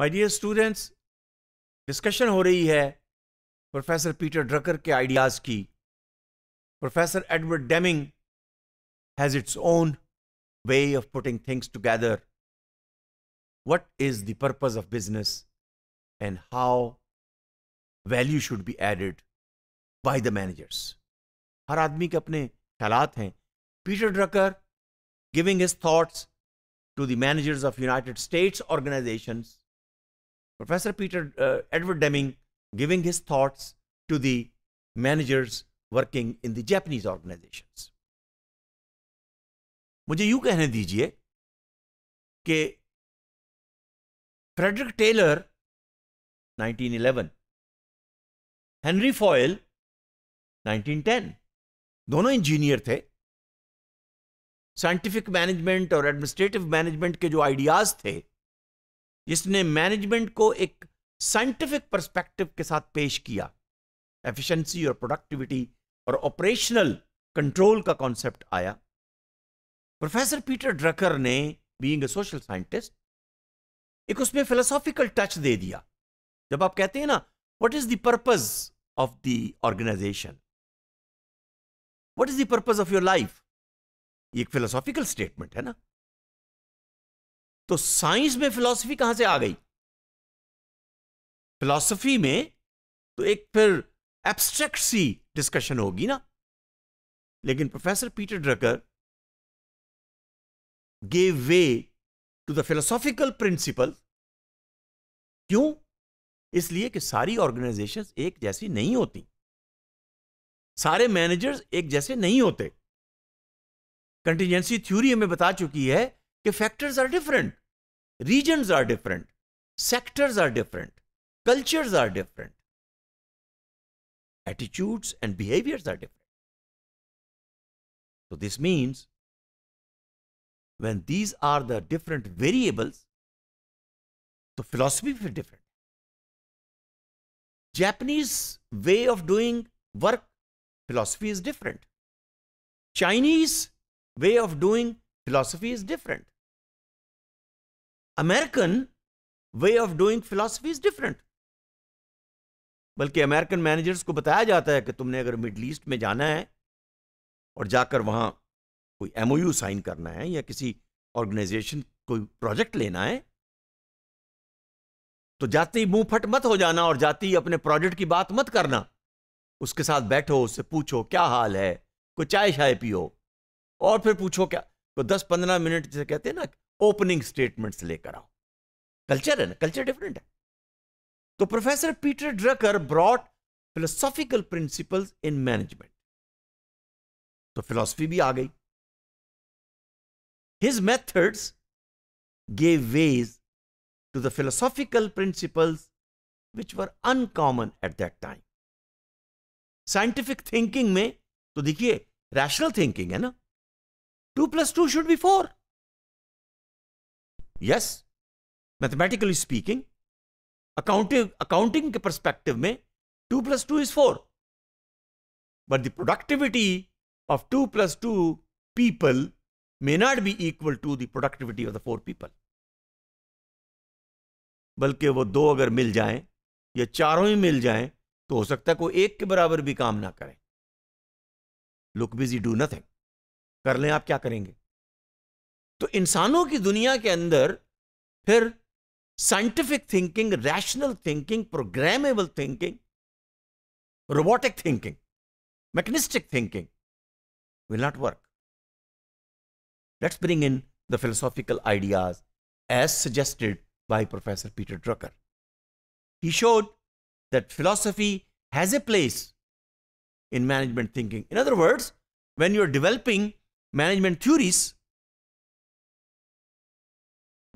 My dear students discussion हो रही है प्रोफेसर पीटर ड्रकर के आइडियाज़ की professor Edward Deming has its own way of putting things together what is the purpose of business and how value should be added by the managers हर आदमी के अपने ख्यालात हैं Peter Drucker giving his thoughts to the managers of United States organisations Professor Peter uh, Edward Deming giving his thoughts to the managers working in the Japanese organizations. मुझे यूं कहने दीजिए कि फ्रेडरिक टेलर 1911, हेनरी फॉयल 1910, दोनों engineer थे scientific management और administrative management के जो आइडियाज थे जिसने मैनेजमेंट को एक साइंटिफिक परस्पेक्टिव के साथ पेश किया एफिशिएंसी और प्रोडक्टिविटी और ऑपरेशनल कंट्रोल का कॉन्सेप्ट आया प्रोफेसर पीटर ड्रकर ने बीइंग ए सोशल साइंटिस्ट एक उसमें फिलोसॉफिकल टच दे दिया जब आप कहते हैं ना what is the purpose of the organisation what is the purpose of your life ये एक फिलोसॉफिकल स्टेटमेंट है ना तो साइंस में फिलॉसफी कहां से आ गई फिलॉसफी में तो एक फिर एब्स्ट्रैक्ट सी डिस्कशन होगी ना लेकिन professor Peter Drucker gave way to the philosophical principle क्यों इसलिए कि सारी ऑर्गेनाइजेशन एक जैसी नहीं होती सारे मैनेजर्स एक जैसे नहीं होते कंटीजेंसी थ्योरी हमें बता चुकी है कि factors are different regions are different, sectors are different, cultures are different, attitudes and behaviors are different. So, this means when these are the different variables, the philosophy will be different. Japanese way of doing work philosophy is different. Chinese way of doing philosophy is different. American way of doing philosophy is different बल्कि American managers को बताया जाता है कि तुमने अगर middle east में जाना है और जाकर वहां कोई एमओयू साइन करना है या किसी ऑर्गेनाइजेशन कोई प्रोजेक्ट लेना है तो जाते ही मुंह फट मत हो जाना और जाते ही अपने प्रोजेक्ट की बात मत करना उसके साथ बैठो उससे पूछो क्या हाल है कोई चाय शाय पियो और फिर पूछो क्या तो दस पंद्रह मिनट जैसे कहते हैं ना ओपनिंग स्टेटमेंट्स लेकर आओ कल्चर है ना कल्चर डिफरेंट है तो professor Peter Drucker brought philosophical principles in management तो फिलॉसफी भी आ गई his methods gave ways to the philosophical principle which were uncommon at that time scientific thinking में तो देखिए रैशनल थिंकिंग है ना two plus two should be four yes mathematically speaking accounting accounting के परस्पेक्टिव में two plus two is four but the productivity of two plus two people may not B equal to the productivity of the four people बल्कि वो दो अगर मिल जाएं या चारों ही मिल जाएं तो हो सकता है कोई एक के बराबर भी काम ना करें लुक बिजी डू नथिंग कर लें आप क्या करेंगे So, in की दुनिया के अंदर फिर thinking, thinking thinking, thinking thinking, thinking thinking thinking mechanistic will not work. Let's bring in the philosophical ideas as suggested by Professor Peter Drucker. He showed that philosophy has a place in management thinking. In other words, when you're developing management theories,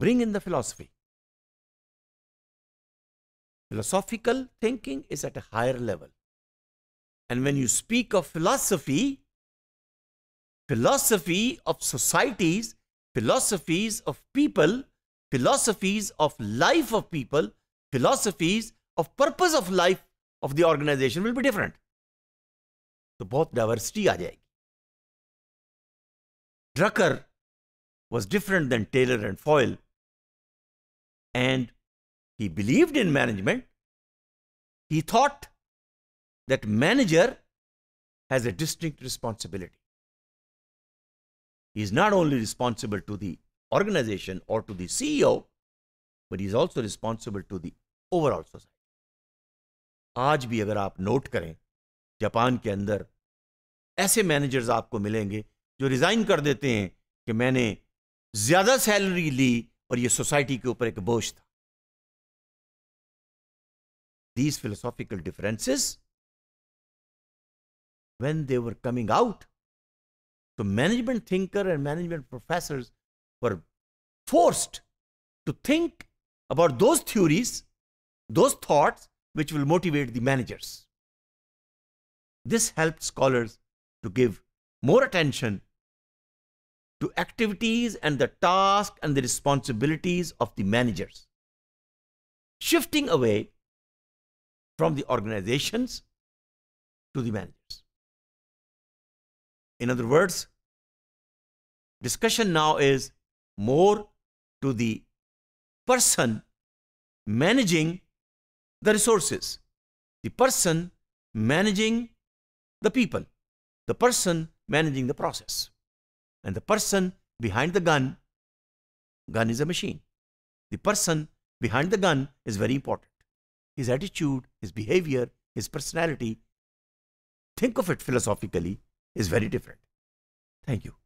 Bring in the philosophy. Philosophical thinking is at a higher level. And when you speak of philosophy, philosophy of societies, philosophies of people, philosophies of life of people, philosophies of purpose of life of the organization will be different. So both diversity are there. Drucker was different than Taylor and Foyle and he believed in management. He thought that manager has a distinct responsibility. He is not only responsible to the organization or to the CEO, but he is also responsible to the overall society. आज भी अगर आप note करें Japan के अंदर ऐसे managers आपको मिलेंगे जो रिज़ाइन कर देते हैं कि मैंने ज़्यादा सैलरी ली और ये सोसाइटी के ऊपर एक बोझ था these philosophical differences when they were coming out so management thinker and management professors were forced to think about those theories those thoughts which will motivate the managers this helped scholars to give more attention to activities and the tasks and the responsibilities of the managers. Shifting away from the organizations to the managers. In other words, discussion now is more to the person managing the resources, the person managing the people, the person managing the process. And the person behind the gun, gun is a machine. The person behind the gun is very important. His attitude, his behavior, his personality, think of it philosophically, is very different. Thank you.